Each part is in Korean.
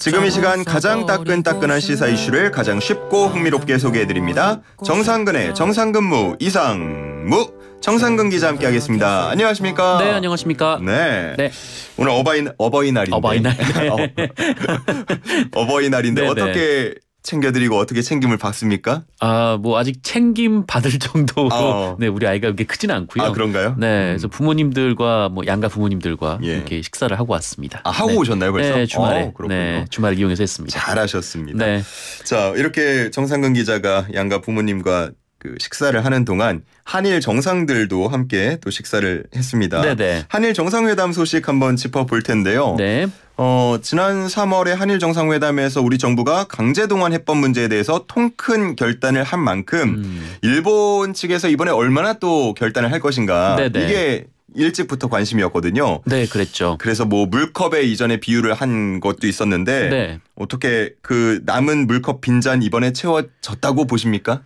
지금 이 시간 가장 따끈따끈한 시사 이슈를 가장 쉽고 흥미롭게 소개해드립니다. 정상근의 정상근무 이상무 정상근 기자 함께 하겠습니다. 안녕하십니까? 네, 안녕하십니까? 네. 네. 오늘 어버이 어버이날인데. 어버이날. 네. 어버이날인데 네, 네. 어떻게 챙겨드리고 어떻게 챙김을 받습니까? 아, 뭐 아직 챙김 받을 정도로 아, 어. 네, 우리 아이가 그렇게 크진 않고요. 아, 그런가요? 네. 음. 그래서 부모님들과 뭐 양가 부모님들과 예. 이렇게 식사를 하고 왔습니다. 아, 하고 네. 오셨나요, 벌써? 네, 주말에. 오, 어, 네, 주말 이용해서 했습니다. 잘하셨습니다. 네. 자, 이렇게 정상근 기자가 양가 부모님과 그 식사를 하는 동안 한일 정상들도 함께 또 식사를 했습니다. 네네. 네. 한일 정상회담 소식 한번 짚어볼 텐데요. 네. 어, 지난 3월에 한일 정상회담에서 우리 정부가 강제 동원 해법 문제에 대해서 통큰 결단을 한 만큼 음. 일본 측에서 이번에 얼마나 또 결단을 할 것인가 네네. 네. 이게 일찍부터 관심이었거든요. 네, 그랬죠. 그래서 뭐 물컵에 이전에 비유를 한 것도 있었는데 네. 어떻게 그 남은 물컵 빈잔 이번에 채워졌다고 보십니까?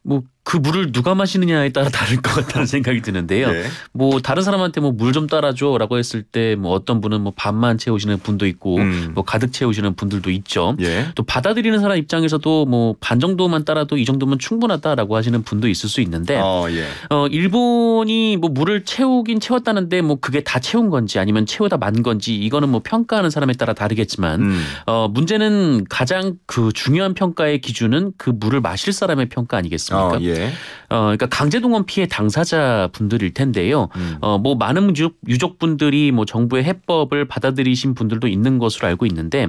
뭐그 물을 누가 마시느냐에 따라 다를 것 같다는 생각이 드는데요. 네. 뭐 다른 사람한테 뭐 물 좀 따라줘라고 했을 때 뭐 어떤 분은 뭐 반만 채우시는 분도 있고 음. 뭐 가득 채우시는 분들도 있죠. 예. 또 받아들이는 사람 입장에서도 뭐 반 정도만 따라도 이 정도면 충분하다라고 하시는 분도 있을 수 있는데 어, 예. 어 일본이 뭐 물을 채우긴 채웠다는데 뭐 그게 다 채운 건지 아니면 채우다 만 건지 이거는 뭐 평가하는 사람에 따라 다르겠지만 음. 어 문제는 가장 그 중요한 평가의 기준은 그 물을 마실 사람의 평가 아니겠습니까? 어, 예. 네. 어, 그러니까 강제동원 피해 당사자 분들일 텐데요. 음. 어, 뭐 많은 유족, 유족분들이 뭐 정부의 해법을 받아들이신 분들도 있는 것으로 알고 있는데,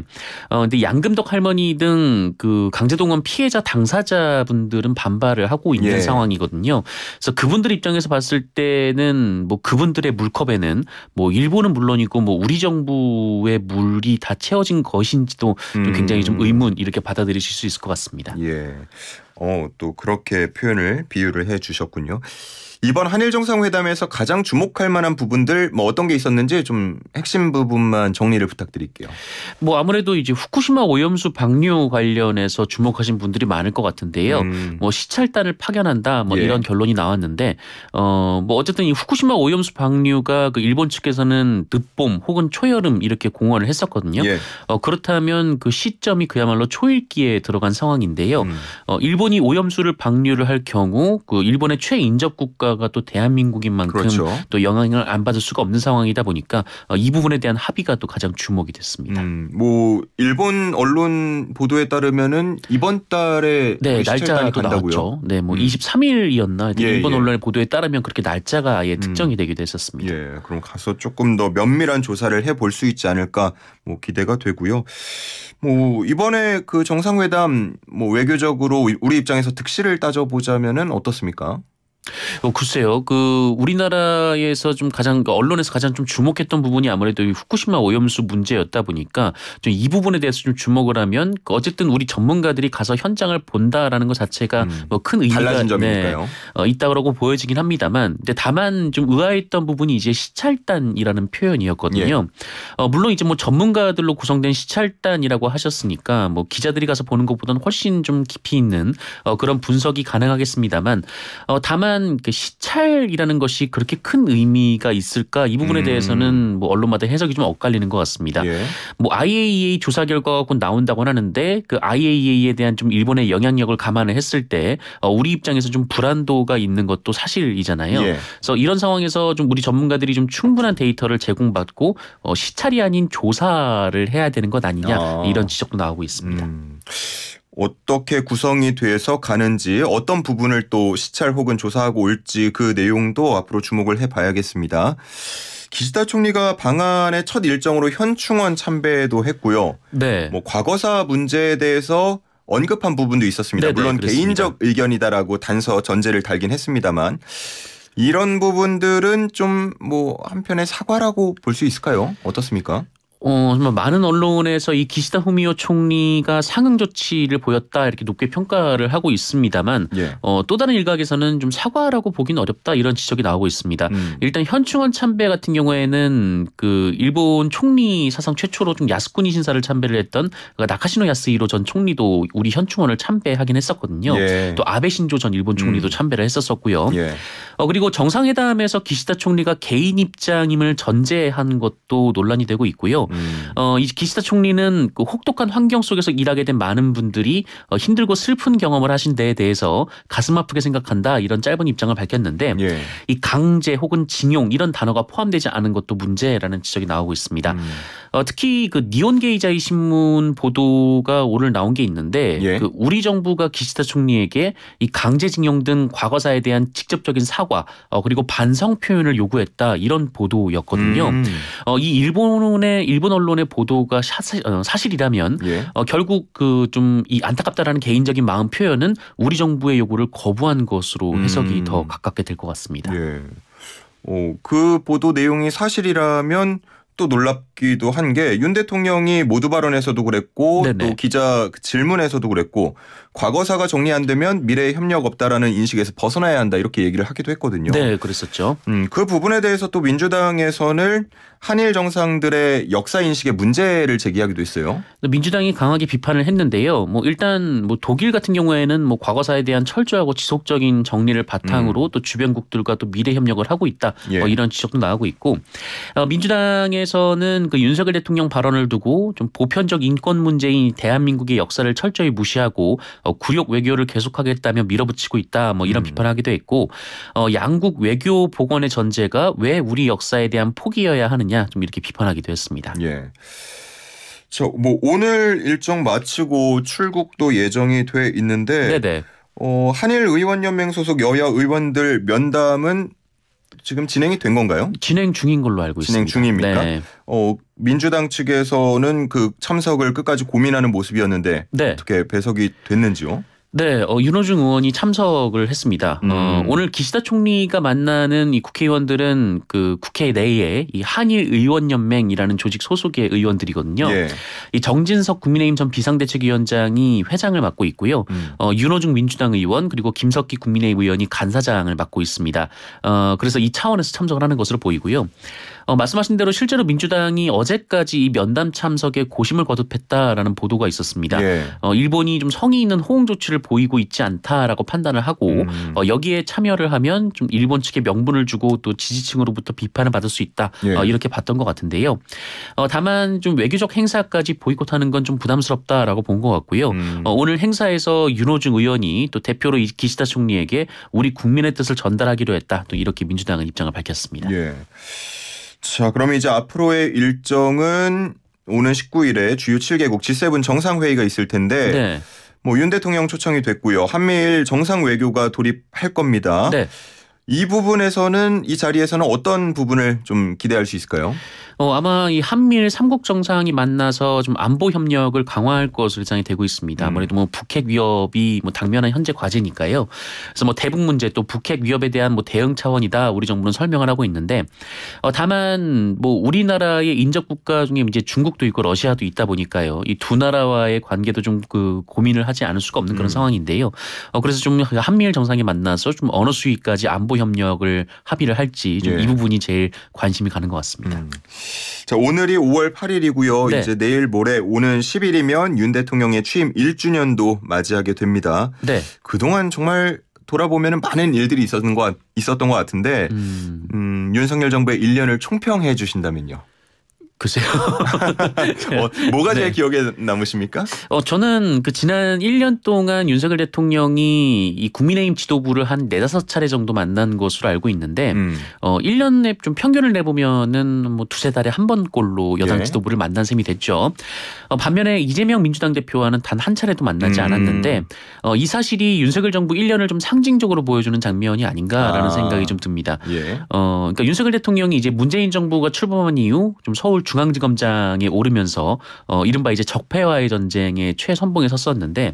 어, 근데 양금덕 할머니 등 그 강제동원 피해자 당사자 분들은 반발을 하고 있는 예. 상황이거든요. 그래서 그분들 입장에서 봤을 때는 뭐 그분들의 물컵에는 뭐 일본은 물론이고 뭐 우리 정부의 물이 다 채워진 것인지도 좀 굉장히 좀 음. 의문 이렇게 받아들이실 수 있을 것 같습니다. 예. 어, 또 그렇게 표현을 비유를 해 주셨군요. 이번 한일 정상회담에서 가장 주목할 만한 부분들 뭐 어떤 게 있었는지 좀 핵심 부분만 정리를 부탁드릴게요. 뭐 아무래도 이제 후쿠시마 오염수 방류 관련해서 주목하신 분들이 많을 것 같은데요. 음. 뭐 시찰단을 파견한다 뭐 예. 이런 결론이 나왔는데 어 뭐 어쨌든 이 후쿠시마 오염수 방류가 그 일본 측에서는 늦봄 혹은 초여름 이렇게 공언을 했었거든요. 예. 어 그렇다면 그 시점이 그야말로 초일기에 들어간 상황인데요. 음. 어 일본이 오염수를 방류를 할 경우 그 일본의 최인접 국가 국가가 또 대한민국인 만큼 그렇죠. 또 영향을 안 받을 수가 없는 상황이다 보니까 어, 이 부분에 대한 합의가 또 가장 주목이 됐습니다. 음, 뭐 일본 언론 보도에 따르면은 이번 달에 네, 날짜가 나왔죠. 네, 뭐 음. 23일이었나 예, 일본 예. 언론 보도에 따르면 그렇게 날짜가 아예 음. 특정이 음. 되기도 했었습니다. 예, 그럼 가서 조금 더 면밀한 조사를 해볼 수 있지 않을까 뭐 기대가 되고요. 뭐 이번에 그 정상회담 뭐 외교적으로 우리 입장에서 득실을 따져보자면은 어떻습니까? 어, 글쎄요. 그 우리나라에서 좀 가장 그러니까 언론에서 가장 좀 주목했던 부분이 아무래도 이 후쿠시마 오염수 문제였다 보니까 좀 이 부분에 대해서 좀 주목을 하면 어쨌든 우리 전문가들이 가서 현장을 본다라는 것 자체가 음, 뭐큰 의미가 네, 어, 있다고 보여지긴 합니다만, 근데 다만 좀 의아했던 부분이 이제 시찰단이라는 표현이었거든요. 예. 어, 물론 이제 뭐 전문가들로 구성된 시찰단이라고 하셨으니까 뭐 기자들이 가서 보는 것보다는 훨씬 좀 깊이 있는 어, 그런 분석이 가능하겠습니다만, 어, 다만 그동안 그 시찰이라는 것이 그렇게 큰 의미가 있을까 이 부분에 음. 대해서는 뭐 언론마다 해석이 좀 엇갈리는 것 같습니다. 예. 뭐 IAEA 조사 결과가 곧 나온다고 하는데 그 IAEA에 대한 좀 일본의 영향력을 감안을 했을 때 어, 우리 입장에서 좀 불안도가 있는 것도 사실이잖아요. 예. 그래서 이런 상황에서 좀 우리 전문가들이 좀 충분한 데이터를 제공받고 어, 시찰이 아닌 조사를 해야 되는 것 아니냐 아. 이런 지적도 나오고 있습니다. 음. 어떻게 구성이 돼서 가는지 어떤 부분을 또 시찰 혹은 조사하고 올지 그 내용도 앞으로 주목을 해봐야겠습니다. 기시다 총리가 방한의 첫 일정으로 현충원 참배도 했고요. 네. 뭐 과거사 문제에 대해서 언급한 부분도 있었습니다. 네네, 네, 물론 그렇습니다. 개인적 의견이다라고 단서 전제를 달긴 했습니다만 이런 부분들은 좀 뭐 한편의 사과라고 볼 수 있을까요? 어떻습니까? 어, 정말 많은 언론에서 이 기시다 후미오 총리가 상응 조치를 보였다 이렇게 높게 평가를 하고 있습니다만 예. 어, 또 다른 일각에서는 좀 사과라고 보기는 어렵다 이런 지적이 나오고 있습니다. 음. 일단 현충원 참배 같은 경우에는 그 일본 총리 사상 최초로 좀 야스쿠니 신사를 참배를 했던 그러니까 나카시노 야스히로 전 총리도 우리 현충원을 참배하긴 했었거든요. 예. 또 아베 신조 전 일본 총리도 음. 참배를 했었었고요. 예. 어, 그리고 정상회담에서 기시다 총리가 개인 입장임을 전제한 것도 논란이 되고 있고요. 음. 어, 이 기시다 총리는 그 혹독한 환경 속에서 일하게 된 많은 분들이 어, 힘들고 슬픈 경험을 하신 데에 대해서 가슴 아프게 생각한다 이런 짧은 입장을 밝혔는데 예. 이 강제 혹은 징용 이런 단어가 포함되지 않은 것도 문제라는 지적이 나오고 있습니다. 음. 어, 특히 그 니온게이자이 신문 보도가 오늘 나온 게 있는데 예. 그 우리 정부가 기시다 총리에게 이 강제징용 등 과거사에 대한 직접적인 사과 어, 그리고 반성 표현을 요구했다 이런 보도였거든요. 음. 어, 이 일본의 일 일본 언론의 보도가 사실, 어, 이라면 예. 어, 결국 그 좀 이 안타깝다라는 개인적인 마음 표현은 우리 정부의 요구를 거부한 것으로 음. 해석이 음. 더 가깝게 될 것 같습니다. 예. 어, 그 보도 내용이 사실이라면 또 놀랍기도 한 게 윤 대통령이 모두 발언에서도 그랬고 네네. 또 기자 그 질문에서도 그랬고 과거사가 정리 안 되면 미래에 협력 없다라는 인식에서 벗어나야 한다 이렇게 얘기를 하기도 했거든요. 네, 그랬었죠. 음, 그 부분에 대해서 또 민주당에서는 한일 정상들의 역사 인식의 문제를 제기하기도 했어요. 민주당이 강하게 비판을 했는데요. 뭐 일단 뭐 독일 같은 경우에는 뭐 과거사에 대한 철저하고 지속적인 정리를 바탕으로 음. 또 주변국들과 또 미래 협력을 하고 있다. 뭐 예. 뭐 이런 지적도 나오고 있고 어, 민주당의 한쪽에서는 그 윤석열 대통령 발언을 두고 좀 보편적 인권 문제인 대한민국의 역사를 철저히 무시하고 어, 굴욕 외교를 계속하겠다며 밀어붙이고 있다 뭐 이런 음. 비판하기도 했고 어, 양국 외교 복원의 전제가 왜 우리 역사에 대한 포기여야 하느냐 좀 이렇게 비판하기도 했습니다. 예. 저뭐 오늘 일정 마치고 출국도 예정이 돼 있는데 네네. 어, 한일 의원연맹 소속 여야 의원들 면담은 지금 진행이 된 건가요? 진행 중인 걸로 알고 진행 있습니다. 진행 중입니까? 네. 어, 민주당 측에서는 그 참석을 끝까지 고민하는 모습이었는데 네. 어떻게 배석이 됐는지요? 네, 어, 윤호중 의원이 참석을 했습니다. 어, 음. 어, 오늘 기시다 총리가 만나는 이 국회의원들은 그 국회 내에 이 한일 의원연맹이라는 조직 소속의 의원들이거든요. 예. 이 정진석 국민의힘 전 비상대책위원장이 회장을 맡고 있고요. 음. 어, 윤호중 민주당 의원 그리고 김석기 국민의힘 의원이 간사장을 맡고 있습니다. 어, 그래서 이 차원에서 참석을 하는 것으로 보이고요. 어, 말씀하신 대로 실제로 민주당이 어제까지 이 면담 참석에 고심을 거듭했다라는 보도가 있었습니다. 예. 어, 일본이 좀 성의 있는 호응 조치를 보이고 있지 않다라고 판단을 하고 음. 어, 여기에 참여를 하면 좀 일본 측에 명분을 주고 또 지지층으로부터 비판을 받을 수 있다 예. 어, 이렇게 봤던 것 같은데요. 어, 다만 좀 외교적 행사까지 보이콧하는 건 좀 부담스럽다라고 본 것 같고요. 음. 어, 오늘 행사에서 윤호중 의원이 또 대표로 기시다 총리에게 우리 국민의 뜻을 전달하기로 했다 또 이렇게 민주당은 입장을 밝혔습니다. 예. 자, 그러면 이제 앞으로의 일정은 오는 19일에 주요 7개국 G7 정상회의가 있을 텐데 네. 뭐윤 대통령 초청이 됐고요. 한미일 정상 외교가 돌입할 겁니다. 네. 이 부분에서는 이 자리에서는 어떤 부분을 좀 기대할 수 있을까요? 어, 아마 이 한미일 삼국 정상이 만나서 좀 안보 협력을 강화할 것으로 예상이 되고 있습니다. 음. 아무래도 뭐 북핵 위협이 뭐 당면한 현재 과제니까요. 그래서 뭐 대북 문제 또 북핵 위협에 대한 뭐 대응 차원이다 우리 정부는 설명을 하고 있는데 어, 다만 뭐 우리나라의 인접 국가 중에 이제 중국도 있고 러시아도 있다 보니까요. 이 두 나라와의 관계도 좀 그 고민을 하지 않을 수가 없는 그런 음. 상황인데요. 어, 그래서 좀 한미일 정상이 만나서 좀 어느 수위까지 안보 협력을 합의를 할지 좀이 예. 부분이 제일 관심이 가는 것 같습니다. 음. 자, 오늘이 5월 8일이고요. 네. 이제 내일 모레 오는 10일이면 윤 대통령의 취임 1주년도 맞이하게 됩니다. 네. 그동안 정말 돌아보면 많은 일들이 있었던 것, 있었던 것 같은데 음. 음, 윤석열 정부의 1년을 총평해 주신다면요. 글쎄요. 어, 뭐가 제일 네. 기억에 남으십니까? 어, 저는 그 지난 1년 동안 윤석열 대통령이 이 국민의힘 지도부를 한 4, 5 차례 정도 만난 것으로 알고 있는데 음. 어, 1년에 좀 평균을 내보면은 뭐 두세 달에 한 번꼴로 여당 예. 지도부를 만난 셈이 됐죠. 어, 반면에 이재명 민주당 대표와는 단 한 차례도 만나지 음. 않았는데 어, 이 사실이 윤석열 정부 1년을 좀 상징적으로 보여주는 장면이 아닌가라는 아. 생각이 좀 듭니다. 예. 어, 그러니까 윤석열 대통령이 이제 문재인 정부가 출범한 이후 좀 서울 중앙지검장에 오르면서 어, 이른바 이제 적폐와의 전쟁의 최선봉에 섰었는데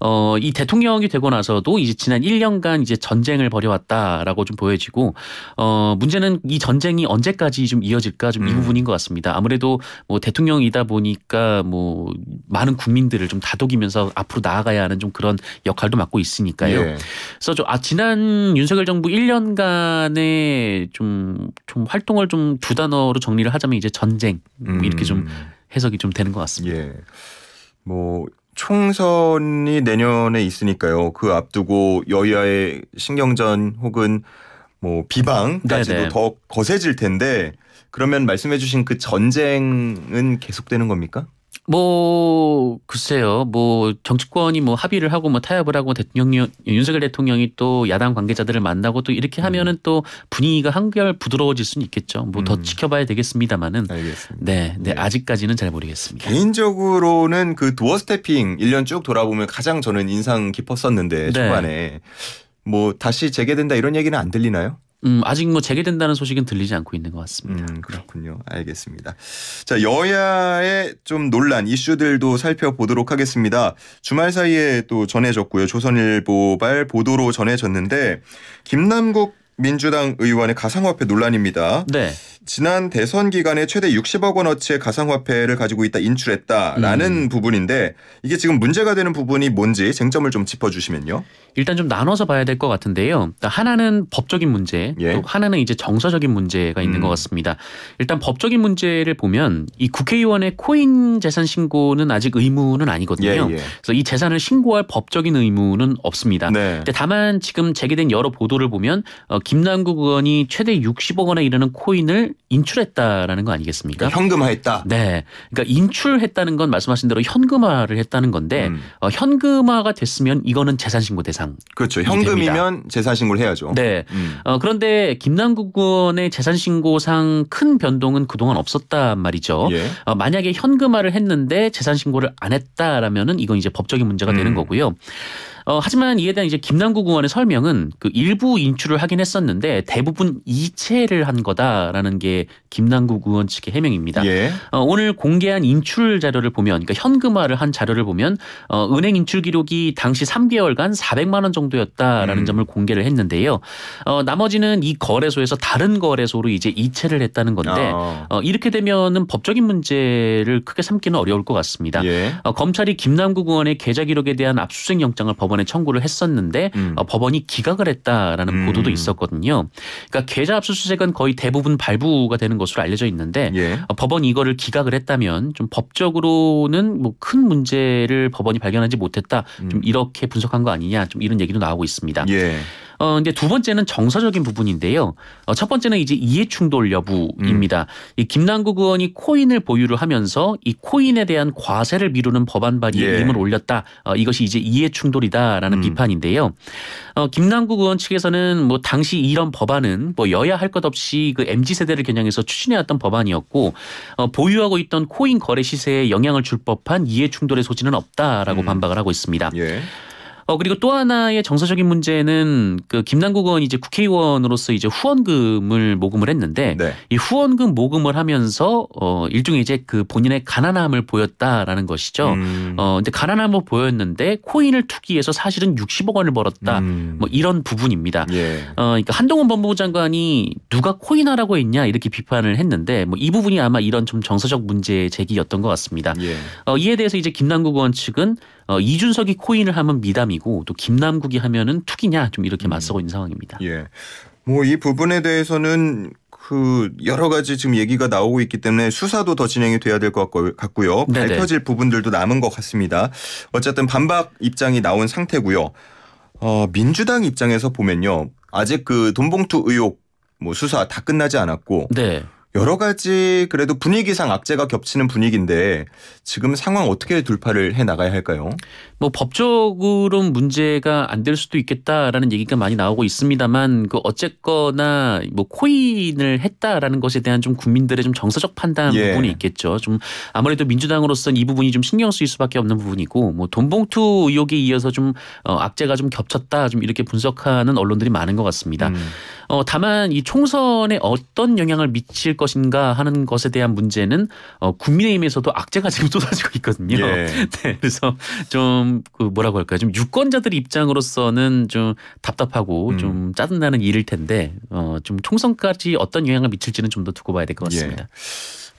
어, 이 대통령이 되고 나서도 이제 지난 1년간 이제 전쟁을 벌여왔다라고 좀 보여지고 어, 문제는 이 전쟁이 언제까지 좀 이어질까 좀이 음. 부분인 것 같습니다. 아무래도 뭐 대통령이다 보니까 뭐 많은 국민들을 좀 다독이면서 앞으로 나아가야 하는 좀 그런 역할도 맡고 있으니까요. 예. 그래서 좀 아, 지난 윤석열 정부 1년간의 좀, 좀 활동을 좀 두 단어로 정리를 하자면 이제 전쟁 발생 뭐 이렇게 좀 음. 해석이 좀 되는 것 같습니다. 예. 뭐 총선이 내년에 있으니까요. 그 앞두고 여야의 신경전 혹은 뭐 비방까지도 네네. 네. 더 거세질 텐데 그러면 말씀해주신 그 전쟁은 계속되는 겁니까? 뭐 글쎄요. 뭐 정치권이 뭐 합의를 하고 뭐 타협을 하고 대통령 윤석열 대통령이 또 야당 관계자들을 만나고 또 이렇게 하면은 음. 또 분위기가 한결 부드러워질 수는 있겠죠. 뭐더 음. 지켜봐야 되겠습니다만은. 알겠습니다. 네, 네, 네, 아직까지는 잘 모르겠습니다. 개인적으로는 그 도어 스태핑 1년 쭉 돌아보면 가장 저는 인상 깊었었는데 네. 초반에 네. 뭐 다시 재개된다 이런 얘기는 안 들리나요? 음, 아직 뭐 재개된다는 소식은 들리지 않고 있는 것 같습니다. 음, 그렇군요. 알겠습니다. 자, 여야의 좀 논란 이슈들도 살펴보도록 하겠습니다. 주말 사이에 또 전해졌고요. 조선일보발 보도로 전해졌는데 김남국 민주당 의원의 가상화폐 논란입니다. 네. 지난 대선 기간에 최대 60억 원어치의 가상화폐를 가지고 있다 인출했다라는 음. 부분인데 이게 지금 문제가 되는 부분이 뭔지 쟁점을 좀 짚어주시면요. 일단 좀 나눠서 봐야 될 것 같은데요. 그러니까 하나는 법적인 문제, 예. 또 하나는 이제 정서적인 문제가 있는 음. 것 같습니다. 일단 법적인 문제를 보면 이 국회의원의 코인 재산 신고는 아직 의무는 아니거든요. 예, 예. 그래서 이 재산을 신고할 법적인 의무는 없습니다. 네. 근데 다만 지금 제기된 여러 보도를 보면 어, 김남국 의원이 최대 60억 원에 이르는 코인을 인출했다라는 거 아니겠습니까? 그러니까 현금화했다. 네. 그러니까 인출했다는 건 말씀하신 대로 현금화를 했다는 건데 음. 어, 현금화가 됐으면 이거는 재산 신고 대상. 그렇죠. 현금이면 재산 신고를 해야죠. 네. 음. 어, 그런데 김남국 의원의 재산 신고상 큰 변동은 그동안 없었단 말이죠. 예. 어, 만약에 현금화를 했는데 재산 신고를 안 했다라면은 이건 이제 법적인 문제가 음. 되는 거고요. 어, 하지만 이에 대한 이제 김남국 의원의 설명은 그 일부 인출을 하긴 했었는데 대부분 이체를 한 거다라는 게 김남국 의원 측의 해명입니다. 예. 어, 오늘 공개한 인출 자료를 보면 그러니까 현금화를 한 자료를 보면 어, 은행 인출 기록이 당시 3개월간 400만 원 정도였다라는 음. 점을 공개를 했는데요. 어, 나머지는 이 거래소에서 다른 거래소로 이제 이체를 했다는 건데 아. 어, 이렇게 되면은 법적인 문제를 크게 삼기는 어려울 것 같습니다. 예. 어, 검찰이 김남국 의원의 계좌 기록에 대한 압수수색 영장을 법 법원에 청구를 했었는데 음. 어, 법원이 기각을 했다라는 음. 보도도 있었거든요. 그러니까 계좌 압수수색은 거의 대부분 발부가 되는 것으로 알려져 있는데 예. 어, 법원이 이거를 기각을 했다면 좀 법적으로는 뭐 큰 문제를 법원이 발견하지 못했다. 좀 음. 이렇게 분석한 거 아니냐. 좀 이런 얘기도 나오고 있습니다. 예. 어 이제 두 번째는 정서적인 부분인데요. 어, 첫 번째는 이제 이해 충돌 여부입니다. 음. 이 김남국 의원이 코인을 보유를 하면서 이 코인에 대한 과세를 미루는 법안 발의에 예. 힘을 올렸다. 어, 이것이 이제 이해 충돌이다라는 음. 비판인데요. 어, 김남국 의원 측에서는 뭐 당시 이런 법안은 뭐 여야 할 것 없이 그 mz 세대를 겨냥해서 추진해왔던 법안이었고 어, 보유하고 있던 코인 거래 시세에 영향을 줄 법한 이해 충돌의 소지는 없다라고 음. 반박을 하고 있습니다. 예. 어 그리고 또 하나의 정서적인 문제는 그 김남국 의원이 이제 국회의원으로서 이제 후원금을 모금을 했는데 네. 이 후원금 모금을 하면서 어 일종의 이제 그 본인의 가난함을 보였다라는 것이죠. 음. 어 근데 가난함을 보였는데 코인을 투기해서 사실은 60억 원을 벌었다. 음. 뭐 이런 부분입니다. 예. 어 그러니까 한동훈 법무부 장관이 누가 코인하라고 했냐 이렇게 비판을 했는데 뭐 이 부분이 아마 이런 좀 정서적 문제 제기였던 것 같습니다. 예. 어 이에 대해서 이제 김남국 의원 측은 어, 이준석이 코인을 하면 미담이고 또 김남국이 하면은 투기냐 좀 이렇게 음. 맞서고 있는 상황입니다. 예. 뭐 이 부분에 대해서는 그 여러 가지 지금 얘기가 나오고 있기 때문에 수사도 더 진행이 돼야 될 것 같고요. 네네. 네. 밝혀질 부분들도 남은 것 같습니다. 어쨌든 반박 입장이 나온 상태고요. 어, 민주당 입장에서 보면요. 아직 그 돈봉투 의혹 뭐 수사 다 끝나지 않았고 네. 여러 가지 그래도 분위기상 악재가 겹치는 분위기인데 지금 상황 어떻게 돌파를 해 나가야 할까요? 뭐 법적으로 문제가 안 될 수도 있겠다라는 얘기가 많이 나오고 있습니다만 그 어쨌거나 뭐 코인을 했다라는 것에 대한 좀 국민들의 좀 정서적 판단 예. 부분이 있겠죠. 좀 아무래도 민주당으로서는 이 부분이 좀 신경 쓰일 수밖에 없는 부분이고 뭐 돈봉투 의혹에 이어서 좀 어, 악재가 좀 겹쳤다 좀 이렇게 분석하는 언론들이 많은 것 같습니다. 음. 어, 다만 이 총선에 어떤 영향을 미칠 것인가 하는 것에 대한 문제는 어, 국민의힘에서도 악재가 지금 쏟아지고 있거든요. 예. 네, 그래서 좀 그 뭐라고 할까요? 좀 유권자들 입장으로서는 좀 답답하고 음. 좀 짜증나는 일일 텐데 어, 좀 총선까지 어떤 영향을 미칠지는 좀 더 두고 봐야 될것 예. 같습니다. 예.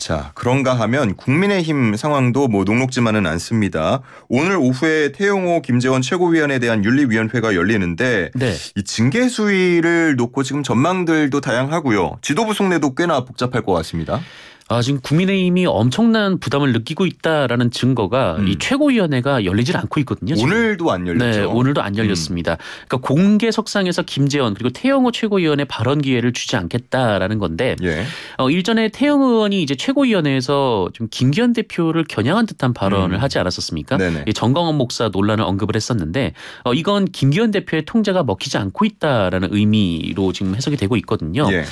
자, 그런가 하면 국민의힘 상황도 뭐 녹록지만은 않습니다. 오늘 오후에 태용호 김재원 최고위원에 대한 윤리위원회가 열리는데 네. 이 징계 수위를 놓고 지금 전망들도 다양하고요. 지도부 속내도 꽤나 복잡할 것 같습니다. 아, 지금 국민의힘이 엄청난 부담을 느끼고 있다라는 증거가 음. 이 최고위원회가 열리질 않고 있거든요. 지금. 오늘도 안 열렸죠. 네, 오늘도 안 열렸습니다. 음. 그러니까 공개석상에서 김재원 그리고 태영호 최고위원의 발언 기회를 주지 않겠다라는 건데 예. 어, 일전에 태영 의원이 이제 최고위원회에서 좀 김기현 대표를 겨냥한 듯한 발언을 음. 하지 않았었습니까? 이 예, 정광원 목사 논란을 언급을 했었는데 어, 이건 김기현 대표의 통제가 먹히지 않고 있다라는 의미로 지금 해석이 되고 있거든요. 예.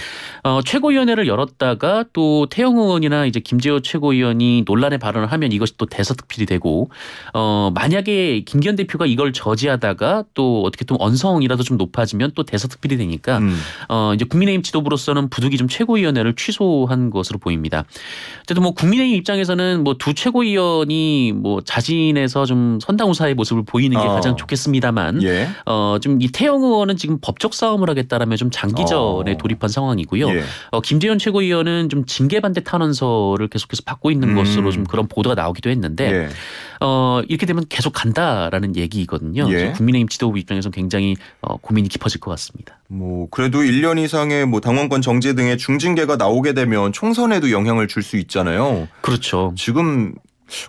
어, 최고위원회를 열었다가 또 태영 호 의원이나 이제 김재호 최고위원이 논란의 발언을 하면 이것이 또 대서특필이 되고 어 만약에 김기현 대표가 이걸 저지하다가 또 어떻게 좀 언성이라도 좀 높아지면 또 대서특필이 되니까 음. 어 이제 국민의힘 지도부로서는 부득이 좀 최고위원회를 취소한 것으로 보입니다. 어쨌든 뭐 국민의힘 입장에서는 뭐 두 최고위원이 뭐 자신에서 좀 선당우사의 모습을 보이는 게 어. 가장 좋겠습니다만 예. 어좀 이태영 의원은 지금 법적 싸움을 하겠다라면 좀 장기전에 어. 돌입한 상황이고요. 예. 어 김재현 최고위원은 좀 징계 반대 탄 선언서를 계속해서 받고 있는 음. 것으로 좀 그런 보도가 나오기도 했는데 예. 어, 이렇게 되면 계속 간다라는 얘기거든요. 예. 국민의힘 지도부 입장에서는 굉장히 어, 고민이 깊어질 것 같습니다. 뭐 그래도 1년 이상의 뭐 당원권 정제 등의 중징계가 나오게 되면 총선에도 영향을 줄 수 있잖아요. 그렇죠. 지금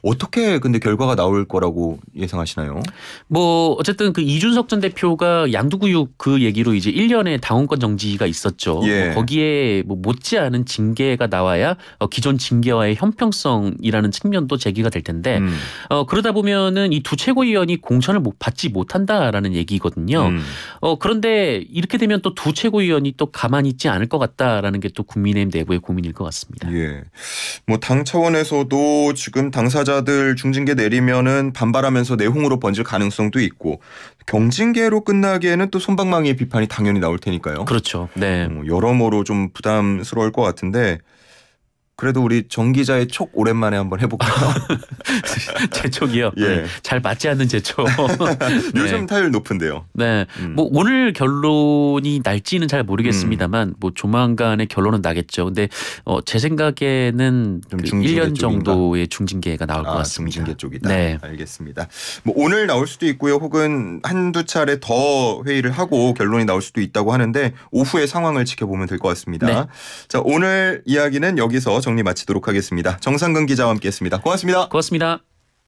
어떻게 근데 결과가 나올 거라고 예상하시나요? 뭐 어쨌든 그 이준석 전 대표가 양두구육 그 얘기로 이제 1년의 당원권 정지가 있었죠. 예. 뭐 거기에 뭐 못지않은 징계가 나와야 어, 기존 징계와의 형평성이라는 측면도 제기가 될 텐데 음. 어, 그러다 보면은 이 두 최고위원이 공천을 못 받지 못한다라는 얘기거든요. 음. 어, 그런데 이렇게 되면 또 두 최고위원이 또 가만히 있지 않을 것 같다라는 게 또 국민의힘 내부의 고민일 것 같습니다. 예. 뭐 당 차원에서도 지금 당 당사자들 중징계 내리면은 반발하면서 내홍으로 번질 가능성도 있고 경징계로 끝나기에는 또 손방망이 비판이 당연히 나올 테니까요. 그렇죠. 네. 어, 여러모로 좀 부담스러울 것 같은데 그래도 우리 정 기자의 촉 오랜만에 한번 해볼까요? 제 촉이요. 예. 네. 잘 맞지 않는 제 촉. 요즘 네. 타율 높은데요. 네. 음. 뭐 오늘 결론이 날지는 잘 모르겠습니다만 음. 뭐 조만간에 결론은 나겠죠. 근데 어, 제 생각에는 그 1년 쪽인가? 정도의 중징계가 나올 아, 것 같습니다. 중징계 쪽이다. 네. 알겠습니다. 뭐 오늘 나올 수도 있고요. 혹은 한두 차례 더 회의를 하고 결론이 나올 수도 있다고 하는데 오후의 상황을 지켜보면 될 것 같습니다. 네. 자, 오늘 이야기는 여기서 정리 마치도록 하겠습니다. 정상근 기자와 함께했습니다. 고맙습니다. 고맙습니다.